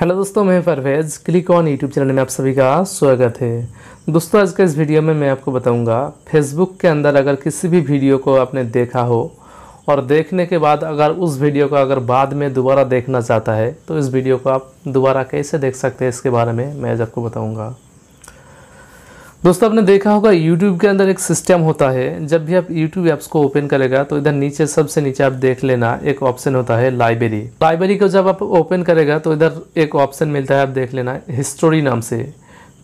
hello दोस्तों मैं Parvez click on YouTube channel में आप सभी का स्वागत है दोस्तों आज के इस वीडियो में मैं आपको बताऊंगा फेसबुक के अंदर अगर किसी भी वीडियो को आपने देखा हो और देखने के बाद अगर उस वीडियो को अगर बाद में दोबारा देखना चाहता है तो इस वीडियो को आप दोबारा कैसे देख सकते हैं इसके बारे में मैं आज आपको बताऊँगा दोस्तों आपने देखा होगा YouTube के अंदर एक सिस्टम होता है जब भी आप YouTube ऐप्स को ओपन करेगा तो इधर नीचे सबसे नीचे आप देख लेना एक ऑप्शन होता है लाइब्रेरी लाइब्रेरी को जब आप ओपन करेगा तो इधर एक ऑप्शन मिलता है आप देख लेना हिस्टोरी नाम से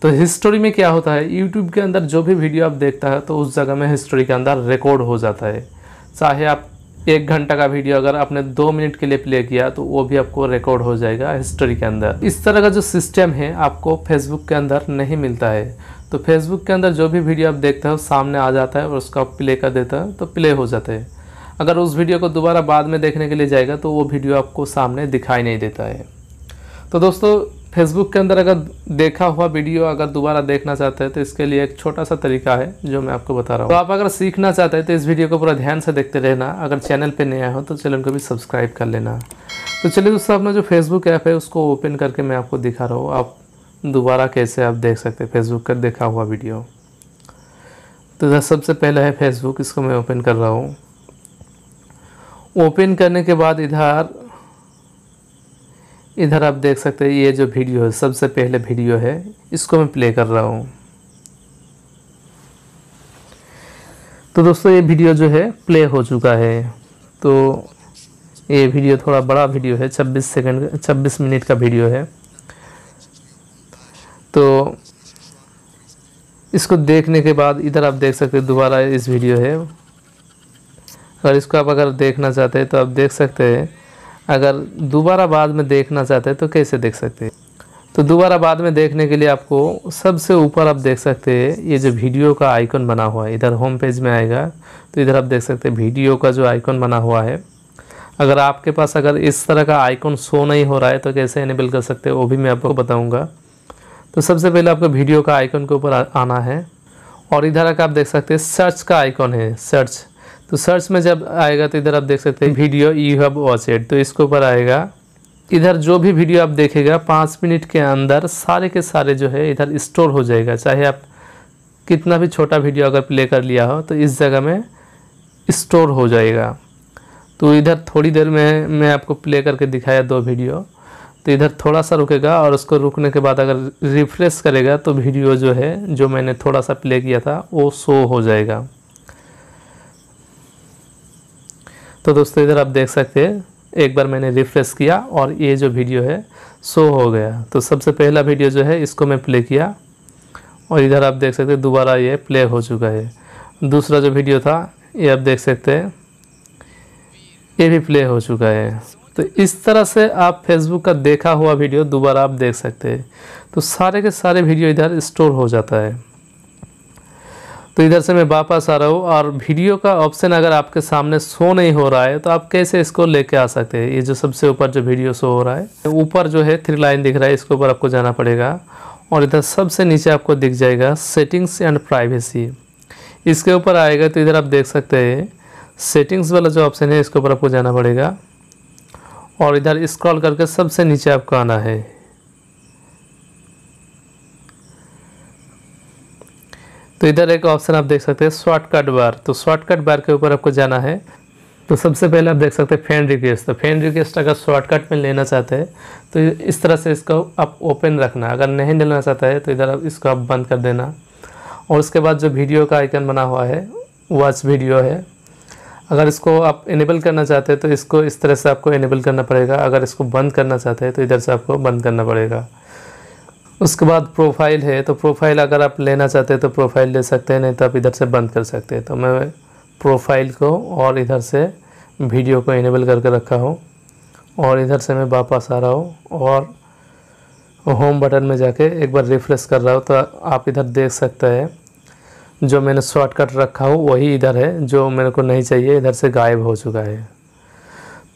तो हिस्टोरी में क्या होता है यूट्यूब के अंदर जो भी वीडियो आप देखता है तो उस जगह में हिस्टोरी के अंदर रिकॉर्ड हो जाता है चाहे आप एक घंटा का वीडियो अगर आपने दो मिनट के लिए प्ले किया तो वो भी आपको रिकॉर्ड हो जाएगा हिस्ट्री के अंदर इस तरह का जो सिस्टम है आपको फेसबुक के अंदर नहीं मिलता है तो फेसबुक के अंदर जो भी वीडियो आप देखते हो सामने आ जाता है और उसका प्ले कर देता है तो प्ले हो जाता है अगर उस वीडियो को दोबारा बाद में देखने के लिए जाएगा तो वो वीडियो आपको सामने दिखाई नहीं देता है तो दोस्तों फेसबुक के अंदर अगर देखा हुआ वीडियो अगर दोबारा देखना चाहते हैं तो इसके लिए एक छोटा सा तरीका है जो मैं आपको बता रहा हूँ तो आप अगर सीखना चाहते हैं तो इस वीडियो को पूरा ध्यान से देखते रहना अगर चैनल पर नया हो तो चैनल को भी सब्सक्राइब कर लेना तो चलिए दोस्तों अपना जो फेसबुक ऐप है उसको ओपन करके मैं आपको दिखा रहा हूँ आप दोबारा कैसे आप देख सकते हैं फेसबुक का देखा हुआ वीडियो तो सबसे पहला है फेसबुक इसको मैं ओपन कर रहा हूँ ओपन करने के बाद इधर इधर आप देख सकते हैं ये जो वीडियो है सबसे पहले वीडियो है इसको मैं प्ले कर रहा हूँ तो दोस्तों ये वीडियो जो है प्ले हो चुका है तो ये वीडियो थोड़ा बड़ा वीडियो है 26 सेकंड 26 मिनट का वीडियो है तो इसको देखने के बाद इधर आप देख सकते हैं दोबारा इस वीडियो है और इसको आप अगर देखना चाहते हैं तो आप देख सकते हैं अगर दोबारा बाद में देखना चाहते हैं तो कैसे देख सकते हैं तो दोबारा बाद में देखने के लिए आपको सबसे ऊपर आप देख सकते हैं ये जो वीडियो का आइकन बना हुआ है इधर होम पेज में आएगा तो इधर आप देख सकते हैं वीडियो का जो आइकन बना हुआ है अगर आपके पास अगर इस तरह का आइकॉन शो नहीं हो रहा है तो कैसे इनेबल कर सकते हैं वो भी मैं आपको बताऊँगा तो सबसे पहले आपको वीडियो का आइकन के ऊपर आना है और इधर आप देख सकते हैं सर्च का आइकॉन है सर्च तो सर्च में जब आएगा तो इधर आप देख सकते हैं video you have watch it तो इसके ऊपर आएगा इधर जो भी वीडियो आप देखेगा पाँच मिनट के अंदर सारे के सारे जो है इधर स्टोर हो जाएगा चाहे आप कितना भी छोटा वीडियो अगर प्ले कर लिया हो तो इस जगह में स्टोर हो जाएगा तो इधर थोड़ी देर में मैं आपको प्ले करके दिखाया दो वीडियो तो इधर थोड़ा सा रुकेगा और उसको रुकने के बाद अगर रिफ्रेश करेगा तो वीडियो जो है जो मैंने थोड़ा सा प्ले किया था वो शो हो जाएगा तो दोस्तों इधर आप देख सकते हैं एक बार मैंने रिफ्रेश किया और ये जो वीडियो है शो हो गया तो सबसे पहला वीडियो जो है इसको मैं प्ले किया और इधर आप देख सकते दोबारा ये प्ले हो चुका है दूसरा जो वीडियो था ये आप देख सकते हैं ये भी प्ले हो चुका है तो इस तरह से आप फेसबुक का देखा हुआ वीडियो दोबारा आप देख सकते हैं तो सारे के सारे वीडियो इधर स्टोर हो जाता है तो इधर से मैं वापस आ रहा हूँ और वीडियो का ऑप्शन अगर आपके सामने शो नहीं हो रहा है तो आप कैसे इसको लेके आ सकते हैं ये जो सबसे ऊपर जो वीडियो शो हो रहा है ऊपर जो है थ्री लाइन दिख रहा है इसके ऊपर आपको जाना पड़ेगा और इधर सबसे नीचे आपको दिख जाएगा सेटिंग्स एंड प्राइवेसी इसके ऊपर आएगा तो इधर आप देख सकते हैं सेटिंग्स वाला जो ऑप्शन है इसके ऊपर आपको जाना पड़ेगा और इधर स्क्रॉल करके सबसे नीचे आपको आना है तो इधर एक ऑप्शन आप देख सकते हैं शॉर्टकट बार तो शॉर्टकट बार के ऊपर आपको जाना है तो सबसे पहले आप देख सकते हैं फैन रिक्वेस्ट तो फैन रिक्वेस्ट अगर शॉर्टकट में लेना चाहते हैं तो इस तरह से इसको आप ओपन रखना अगर नहीं लेना चाहता है तो इधर आप इसको आप बंद कर देना और उसके बाद जो वीडियो का आइकन बना हुआ है वॉच वीडियो है अगर इसको आप इनेबल करना चाहते हैं तो इसको इस तरह से आपको इनेबल करना पड़ेगा अगर इसको बंद करना चाहते हैं तो इधर से आपको बंद करना पड़ेगा उसके बाद प्रोफाइल है तो प्रोफाइल अगर आप लेना चाहते हैं तो प्रोफाइल ले सकते हैं नहीं तो आप इधर से बंद कर सकते हैं तो मैं प्रोफाइल को और इधर से वीडियो को इनेबल करके रखा हूँ और इधर से मैं वापस आ रहा हूँ और होम बटन में जाके एक बार रिफ़्रेश कर रहा हूँ तो आप इधर देख सकते हैं जो मैंने शॉर्टकट रखा हूँ वही इधर है जो मेरे को नहीं चाहिए इधर से गायब हो चुका है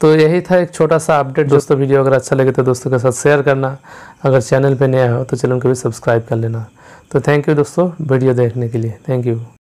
तो यही था एक छोटा सा अपडेट दोस्तों वीडियो अगर अच्छा लगे तो दोस्तों के साथ शेयर करना अगर चैनल पे नया हो तो चैनल को भी सब्सक्राइब कर लेना तो थैंक यू दोस्तों वीडियो देखने के लिए थैंक यू